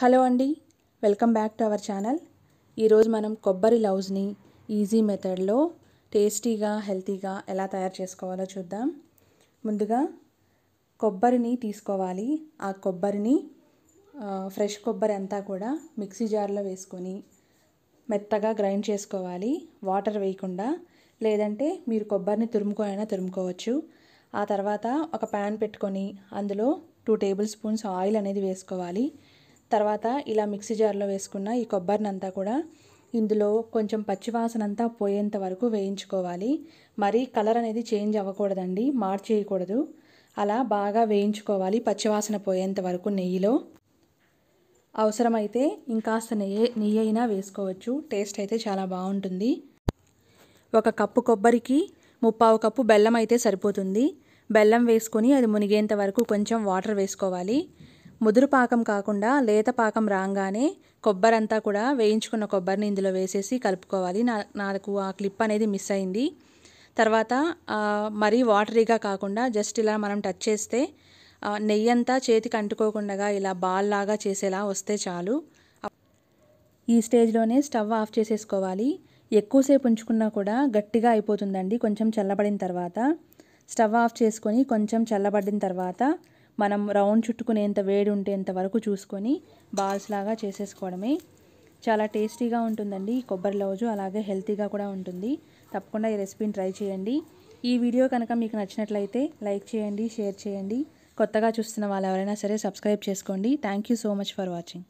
hello అండి welcome back to our channel ఈరోజు మనం కొబ్బరి లవ్స్ని ఈజీ మెథడ్లో టేస్టీగా హెల్తీగా ఎలా తయారు చేసుకోవాలో చూద్దాం ముందుగా కొబ్బరిని తీసుకోవాలి ఆ కొబ్బరిని ఫ్రెష్ కొబ్బరి అంతా కూడా మిక్సీ జార్లో వేసుకొని మెత్తగా గ్రైండ్ చేసుకోవాలి వాటర్ వేయకుండా లేదంటే మీరు కొబ్బరిని తురుముకో అయినా తురుముకోవచ్చు ఆ తర్వాత ఒక ప్యాన్ పెట్టుకొని అందులో టూ టేబుల్ స్పూన్స్ ఆయిల్ అనేది వేసుకోవాలి తర్వాత ఇలా మిక్సీ జార్లో వేసుకున్న ఈ కొబ్బరినంతా కూడా ఇందులో కొంచెం పచ్చివాసన అంతా పోయేంత వరకు వేయించుకోవాలి మరి కలర్ అనేది చేంజ్ అవ్వకూడదండి మార్చేయకూడదు అలా బాగా వేయించుకోవాలి పచ్చివాసన పోయేంత వరకు నెయ్యిలో అవసరమైతే ఇంకాస్త నెయ్యి నెయ్యి అయినా వేసుకోవచ్చు టేస్ట్ అయితే చాలా బాగుంటుంది ఒక కప్పు కొబ్బరికి ముప్పావు కప్పు బెల్లం అయితే సరిపోతుంది బెల్లం వేసుకొని అది మునిగేంత వరకు కొంచెం వాటర్ వేసుకోవాలి ముదురు పాకం కాకుండా లేత పాకం రాగానే కొబ్బరి అంతా కూడా వేయించుకున్న కొబ్బరిని ఇందులో వేసేసి కలుపుకోవాలి నా నాకు ఆ క్లిప్ అనేది మిస్ అయింది తర్వాత మరీ వాటరీగా కాకుండా జస్ట్ ఇలా మనం టచ్ చేస్తే నెయ్యి అంతా చేతికి అంటుకోకుండా ఇలా బాల్ లాగా చేసేలా వస్తే చాలు ఈ స్టేజ్లోనే స్టవ్ ఆఫ్ చేసేసుకోవాలి ఎక్కువసేపు ఉంచుకున్నా కూడా గట్టిగా అయిపోతుందండి కొంచెం చల్లబడిన తర్వాత స్టవ్ ఆఫ్ చేసుకొని కొంచెం చల్లబడిన తర్వాత మనం రౌండ్ చుట్టుకునేంత వేడి ఉంటేంత వరకు చూసుకొని బాల్స్ లాగా చేసేసుకోవడమే చాలా టేస్టీగా ఉంటుందండి ఈ కొబ్బరి లౌజు అలాగే హెల్తీగా కూడా ఉంటుంది తప్పకుండా ఈ రెసిపీని ట్రై చేయండి ఈ వీడియో కనుక మీకు నచ్చినట్లయితే లైక్ చేయండి షేర్ చేయండి కొత్తగా చూస్తున్న వాళ్ళు ఎవరైనా సరే సబ్స్క్రైబ్ చేసుకోండి thank you so much for watching